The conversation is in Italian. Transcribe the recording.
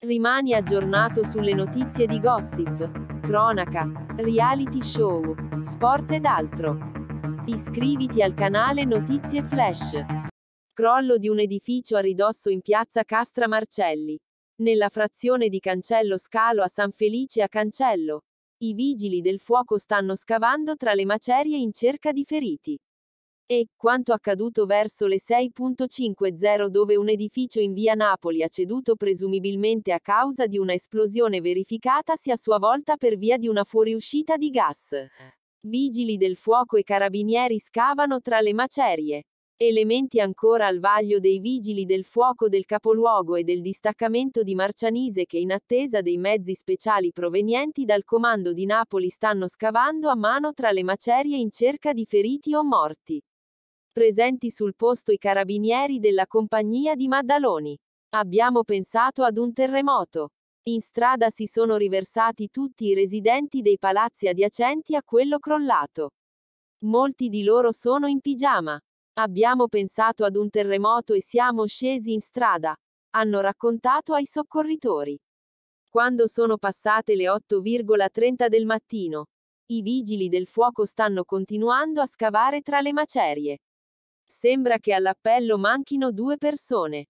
Rimani aggiornato sulle notizie di gossip, cronaca, reality show, sport ed altro. Iscriviti al canale Notizie Flash. Crollo di un edificio a ridosso in piazza Castra Marcelli. Nella frazione di Cancello Scalo a San Felice a Cancello. I vigili del fuoco stanno scavando tra le macerie in cerca di feriti. E, quanto accaduto verso le 6.50 dove un edificio in via Napoli ha ceduto presumibilmente a causa di una esplosione verificatasi a sua volta per via di una fuoriuscita di gas. Vigili del fuoco e carabinieri scavano tra le macerie. Elementi ancora al vaglio dei vigili del fuoco del capoluogo e del distaccamento di Marcianise che in attesa dei mezzi speciali provenienti dal comando di Napoli stanno scavando a mano tra le macerie in cerca di feriti o morti. Presenti sul posto i carabinieri della compagnia di Maddaloni. Abbiamo pensato ad un terremoto. In strada si sono riversati tutti i residenti dei palazzi adiacenti a quello crollato. Molti di loro sono in pigiama. Abbiamo pensato ad un terremoto e siamo scesi in strada. Hanno raccontato ai soccorritori. Quando sono passate le 8,30 del mattino, i vigili del fuoco stanno continuando a scavare tra le macerie. Sembra che all'appello manchino due persone.